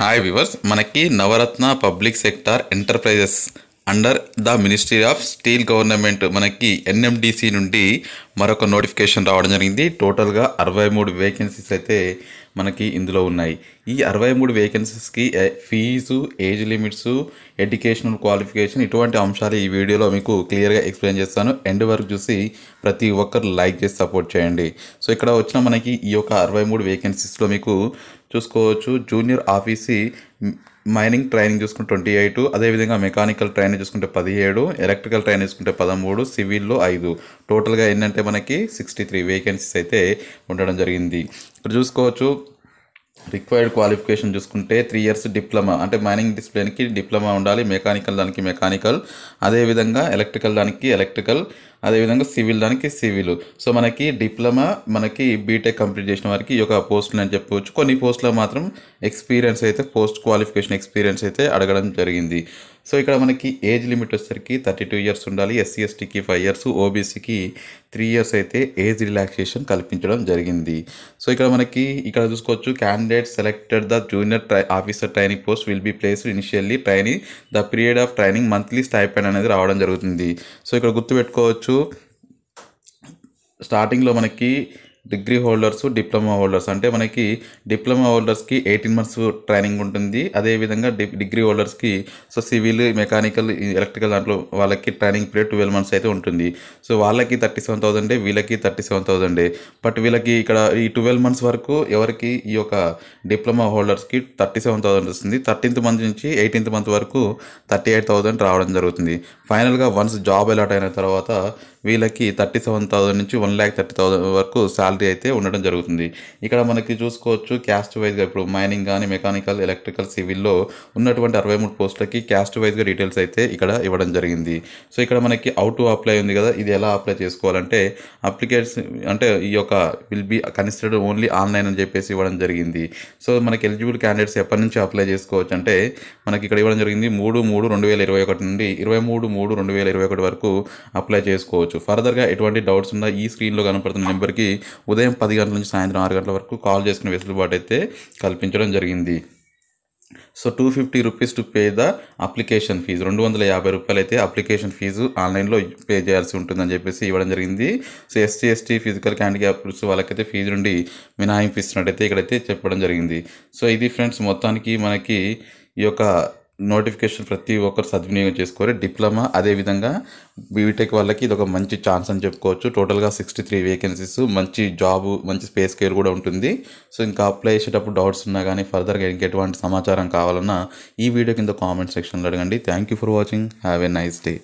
hi viewers మనకి Navratna public sector enterprises under the ministry of steel government మనకి ఎన్ఎండిసి నుండి మరొక నోటిఫికేషన్ రావడం జరిగింది టోటల్గా అరవై మూడు వేకెన్సీస్ అయితే మనకి ఇందులో ఉన్నాయి ఈ అరవై మూడు వేకెన్సీస్కి fee age limits educational qualification ఇటువంటి అంశాలు ఈ వీడియోలో మీకు క్లియర్గా ఎక్స్ప్లెయిన్ చేస్తాను ఎండ్ వరకు చూసి ప్రతి ఒక్కరు లైక్ చేసి సపోర్ట్ చేయండి సో ఇక్కడ వచ్చిన మనకి ఈ యొక్క అరవై మూడు వేకెన్సీస్లో మీకు చూసుకోవచ్చు జూనియర్ ఆఫీసీ మైనింగ్ ట్రైనింగ్ చూసుకుంటే ట్వంటీ ఎయిట్ అదేవిధంగా మెకానికల్ ట్రైనింగ్ చూసుకుంటే పదిహేడు ఎలక్ట్రికల్ ట్రైనింగ్ చూసుకుంటే పదమూడు సివిల్లో ఐదు టోటల్గా ఏంటంటే అంటే మనకి సిక్స్టీ త్రీ వేకెన్సీస్ అయితే ఉండడం జరిగింది ఇక్కడ చూసుకోవచ్చు రిక్వైర్డ్ క్వాలిఫికేషన్ చూసుకుంటే త్రీ ఇయర్స్ డిప్లొమా అంటే మైనింగ్ డిస్ప్లేకి డిప్లొమా ఉండాలి మెకానికల్ దానికి మెకానికల్ అదేవిధంగా ఎలక్ట్రికల్ దానికి ఎలక్ట్రికల్ అదేవిధంగా సివిల్ దానికి సివిల్ సో మనకి డిప్లొమా మనకి బీటెక్ కంప్లీట్ చేసిన వారికి ఈ యొక్క పోస్టులు అని చెప్పవచ్చు కొన్ని పోస్టులో మాత్రం ఎక్స్పీరియన్స్ అయితే పోస్ట్ క్వాలిఫికేషన్ ఎక్స్పీరియన్స్ అయితే అడగడం జరిగింది సో ఇక్కడ మనకి ఏజ్ లిమిట్ వచ్చేసరికి థర్టీ టూ ఇయర్స్ ఉండాలి ఎస్సీ ఎస్టీకి ఫైవ్ ఇయర్స్ ఓబీసీకి త్రీ ఇయర్స్ అయితే ఏజ్ రిలాక్సేషన్ కల్పించడం జరిగింది సో ఇక్కడ మనకి ఇక్కడ చూసుకోవచ్చు candidate selected the junior trainee officer training post will be place initially training the period of training monthly stipend అనేది రావడం జరుగుతుంది సో ఇక్కడ గుర్తుపెట్టుకోవచ్చు స్టార్టింగ్లో మనకి డిగ్రీ హోల్డర్స్ డిప్లొమా హోల్డర్స్ అంటే మనకి డిప్లొమా హోల్డర్స్కి ఎయిటీన్ మంత్స్ ట్రైనింగ్ ఉంటుంది అదేవిధంగా డి డిగ్రీ హోల్డర్స్కి సో సివిల్ మెకానికల్ ఎలక్ట్రికల్ దాంట్లో వాళ్ళకి ట్రైనింగ్ పీరియడ్ ట్వెల్వ్ మంత్స్ అయితే ఉంటుంది సో వాళ్ళకి థర్టీ సెవెన్ థౌసండే వీళ్ళకి థర్టీ సెవెన్ థౌసండే బట్ వీళ్ళకి ఇక్కడ ఈ ట్వెల్వ్ మంత్స్ వరకు ఎవరికి ఈ యొక్క డిప్లొమా హోల్డర్స్కి థర్టీ సెవెన్ థౌసండ్ వస్తుంది థర్టీన్త్ మంత్ నుంచి ఎయిటీన్త్ మంత్ వరకు థర్టీ ఎయిట్ థౌసండ్ రావడం జరుగుతుంది ఫైనల్గా వన్స్ జాబ్ అలాట్ అయిన తర్వాత వీళ్ళకి థర్టీ సెవెన్ థౌసండ్ నుంచి వన్ ల్యాక్ థర్టీ థౌసండ్ వరకు శాలరీ అయితే ఉండడం జరుగుతుంది ఇక్కడ మనకి చూసుకోవచ్చు క్యాస్ట్ వైజ్గా ఇప్పుడు మైనింగ్ కానీ మెకానికల్ ఎలక్ట్రికల్ సివిల్లో ఉన్నటువంటి అరవై మూడు పోస్టులకి క్యాస్ట్ వైజ్గా డీటెయిల్స్ అయితే ఇక్కడ ఇవ్వడం జరిగింది సో ఇక్కడ మనకి అవుట్ టు అప్లై ఉంది కదా ఇది ఎలా అప్లై చేసుకోవాలంటే అప్లికేట్స్ అంటే ఈ యొక్క will be considered only online అని చెప్పేసి ఇవ్వడం జరిగింది సో మనకి ఎలిజిబుల్ క్యాండిడేట్స్ ఎప్పటి నుంచి అప్లై చేసుకోవచ్చు అంటే మనకి ఇక్కడ ఇవ్వడం జరిగింది మూడు మూడు రెండు వేల ఇరవై ఒకటి నుండి ఇరవై మూడు మూడు రెండు వేల ఇరవై ఒకటి వరకు అప్లై చేసుకోవచ్చు చేసుకోవచ్చు ఫర్దర్గా ఎటువంటి డౌట్స్ ఉన్నా ఈ స్క్రీన్లో కనపడుతున్న నెంబర్కి ఉదయం పది గంటల నుంచి సాయంత్రం ఆరు గంటల వరకు కాల్ చేసుకునే వెసులుబాటు అయితే కల్పించడం జరిగింది so two fifty rupees to pay the application fee రెండు వందల యాభై రూపాయలు అయితే అప్లికేషన్ ఫీజు ఆన్లైన్లో పే చేయాల్సి ఉంటుందని చెప్పేసి ఇవ్వడం జరిగింది so SC ST physical handicaps వాళ్ళకైతే ఫీజు నుండి మినహాయింపు ఇస్తున్నట్టయితే ఇక్కడైతే చెప్పడం జరిగింది సో ఇది ఫ్రెండ్స్ మొత్తానికి మనకి ఈ యొక్క నోటిఫికేషన్ ప్రతి ఒక్కరు సద్వినియోగం చేసుకోరు డిప్లొమా అదేవిధంగా బీటెక్ వాళ్ళకి ఇది ఒక మంచి ఛాన్స్ అని చెప్పుకోవచ్చు టోటల్గా సిక్స్టీ త్రీ వేకెన్సీస్ మంచి జాబ్ మంచి స్పేస్ కేర్ కూడా ఉంటుంది సో ఇంకా అప్లై చేసేటప్పుడు డౌట్స్ ఉన్నా కానీ ఫర్దర్గా ఇంక ఎటువంటి సమాచారం కావాలన్నా ఈ వీడియో కింద కామెంట్ సెక్షన్లో అడగండి thank you for watching have a nice day